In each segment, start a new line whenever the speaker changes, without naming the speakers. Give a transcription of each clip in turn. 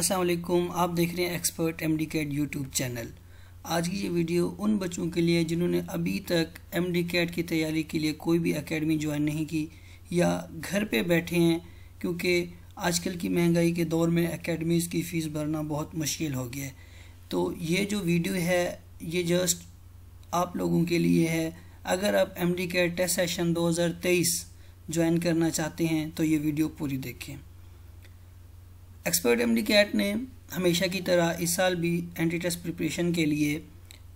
असलम आप देख रहे हैं expert M D CAT YouTube channel आज की ये वीडियो उन बच्चों के लिए जिन्होंने अभी तक एम डी कैट की तैयारी के लिए कोई भी अकेडमी ज्वाइन नहीं की
या घर पे
बैठे हैं क्योंकि आजकल की महंगाई के दौर में अकेडमीज़ की फ़ीस भरना बहुत मुश्किल हो गया है तो ये जो वीडियो है ये जस्ट आप लोगों के लिए है अगर आप M D CAT test session तेईस ज्वाइन करना चाहते हैं तो ये वीडियो पूरी देखें एक्सपर्ट एम कैट ने हमेशा की तरह इस साल भी एंटी टेस्ट प्रिपरेशन के लिए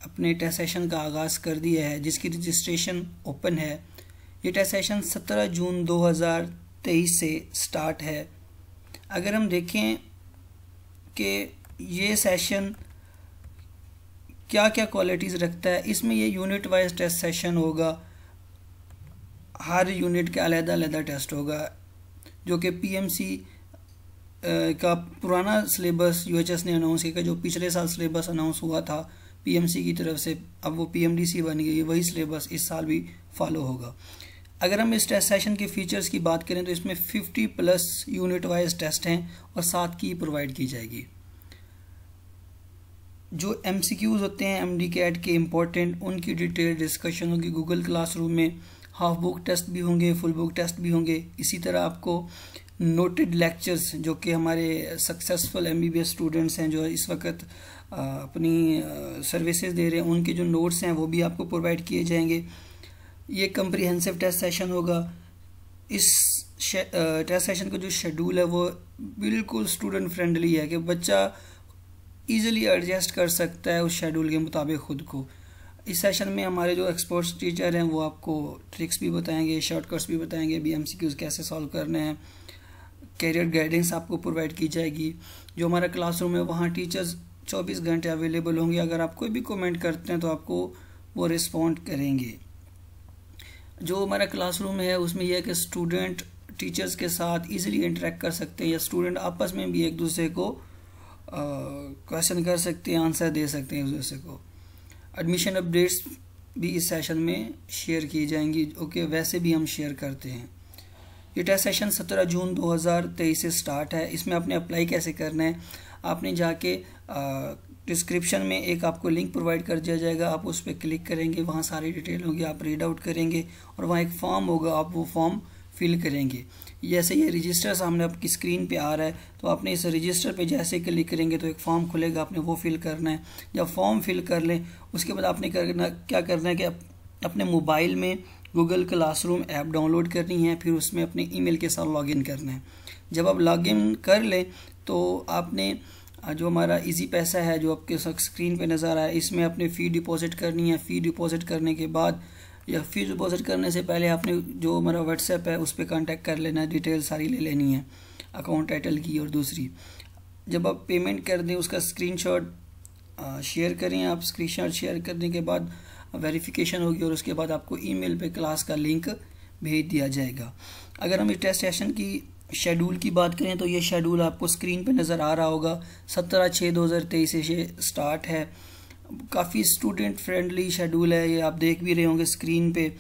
अपने टेस्ट सेशन का आगाज़ कर दिया है जिसकी रजिस्ट्रेशन ओपन है ये टेस्ट सेशन 17 जून 2023 से स्टार्ट है अगर हम देखें कि ये सेशन क्या क्या क्वालिटीज़ रखता है इसमें ये यूनिट वाइज टेस्ट सेशन होगा हर यूनिट का अलहदा अलग टेस्ट होगा जो कि पीएमसी का पुराना सिलेबस यूएचएस ने अनाउंस किया जो पिछले साल सिलेबस अनाउंस हुआ था पीएमसी की तरफ से अब वो पीएमडीसी बन गई वही सिलेबस इस साल भी फॉलो होगा अगर हम इस टेस्ट सेशन के फीचर्स की बात करें तो इसमें 50 प्लस यूनिट वाइज टेस्ट हैं और सात की प्रोवाइड की जाएगी जो एम होते हैं एम डी कैट के इम्पोर्टेंट उनकी डिटेल डिस्कशन होगी गूगल क्लासरूम में हाफ बुक टेस्ट भी होंगे फुल बुक टेस्ट भी होंगे इसी तरह आपको नोटेड लेक्चर्स जो कि हमारे सक्सेसफुल एमबीबीएस स्टूडेंट्स हैं जो इस वक्त अपनी सर्विसेज दे रहे हैं उनके जो नोट्स हैं वो भी आपको प्रोवाइड किए जाएंगे ये कम्प्रीहेंसिव टेस्ट सेशन होगा इस टेस्ट सेशन का जो शेड्यूल है वो बिल्कुल स्टूडेंट फ्रेंडली है कि बच्चा ईजिली एडजस्ट कर सकता है उस शेड्यूल के मुताबिक ख़ुद को इस सेशन में हमारे जो एक्सपर्ट्स टीचर हैं वो आपको ट्रिक्स भी बताएंगे शॉर्टकट्स भी बताएंगे बी एम सी कैसे सॉल्व करने हैं कैरियर गाइडेंस आपको प्रोवाइड की जाएगी जो हमारा क्लासरूम है वहाँ टीचर्स 24 घंटे अवेलेबल होंगे अगर आप कोई भी कमेंट करते हैं तो आपको वो रिस्पॉन्ड करेंगे जो हमारा क्लासरूम है उसमें यह है कि स्टूडेंट टीचर्स के साथ ईजिली इंटरेक्ट कर सकते हैं या स्टूडेंट आपस में भी एक दूसरे को क्वेश्चन कर सकते हैं आंसर दे सकते हैं एक दूसरे को एडमिशन अपडेट्स भी इस सेशन में शेयर की जाएंगी ओके okay, वैसे भी हम शेयर करते हैं ये टेस्ट सेशन 17 जून 2023 से स्टार्ट है इसमें आपने अप्लाई कैसे करना है आपने जाके डिस्क्रिप्शन में एक आपको लिंक प्रोवाइड कर दिया जाएगा आप उस पर क्लिक करेंगे वहाँ सारी डिटेल होगी आप रीड आउट करेंगे और वहाँ एक फॉर्म होगा आप वो फॉर्म फिल करेंगे जैसे ये रजिस्टर सामने आपकी स्क्रीन पे आ रहा है तो आपने इस रजिस्टर पे जैसे क्लिक करेंगे तो एक फॉर्म खुलेगा आपने वो फिल करना है जब फॉर्म फिल कर लें उसके बाद आपने करना क्या करना है कि अपने मोबाइल में गूगल क्लासरूम ऐप डाउनलोड करनी है फिर उसमें अपने ईमेल के साथ लॉगिन करना है जब आप लॉगिन कर लें तो आपने जो हमारा इजी पैसा है जो आपके स्क्रीन पे नज़र आया इसमें आपने फ़ी डिपॉजिट करनी है फ़ी डिपॉजिट करने के बाद या फ़ी डिपॉजिट करने से पहले आपने जो हमारा व्हाट्सएप है उस पर कॉन्टैक्ट कर लेना है डिटेल सारी ले लेनी है अकाउंट टाइटल की और दूसरी जब आप पेमेंट कर दें उसका स्क्रीनशॉट शेयर करें आप स्क्रीनशॉट शेयर करने के बाद वेरिफिकेशन होगी और उसके बाद आपको ईमेल पे क्लास का लिंक भेज दिया जाएगा अगर हम इस टेस्ट सेशन की शेड्यूल की बात करें तो ये शेड्यूल आपको स्क्रीन पे नज़र आ रहा होगा सत्रह छः दो हज़ार तेईस से ये स्टार्ट है काफ़ी स्टूडेंट फ्रेंडली शेड्यूल है ये आप देख भी रहे होंगे स्क्रीन पे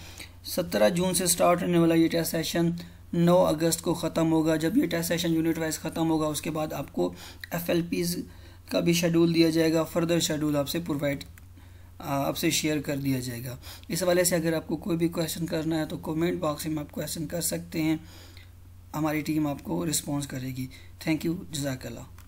सत्रह जून से स्टार्ट होने वाला ये टेस्ट सेशन नौ अगस्त को ख़त्म होगा जब ये टेस्ट सेशन यूनिट वाइज ख़त्म होगा उसके बाद आपको एफ का भी शेड्यूल दिया जाएगा फर्दर शेड्यूल आपसे प्रोवाइड आपसे शेयर कर दिया जाएगा इस हवाले से अगर आपको कोई भी क्वेश्चन करना है तो कमेंट बॉक्स में आप क्वेश्चन कर सकते हैं हमारी टीम आपको रिस्पॉन्स करेगी थैंक यू जजाकला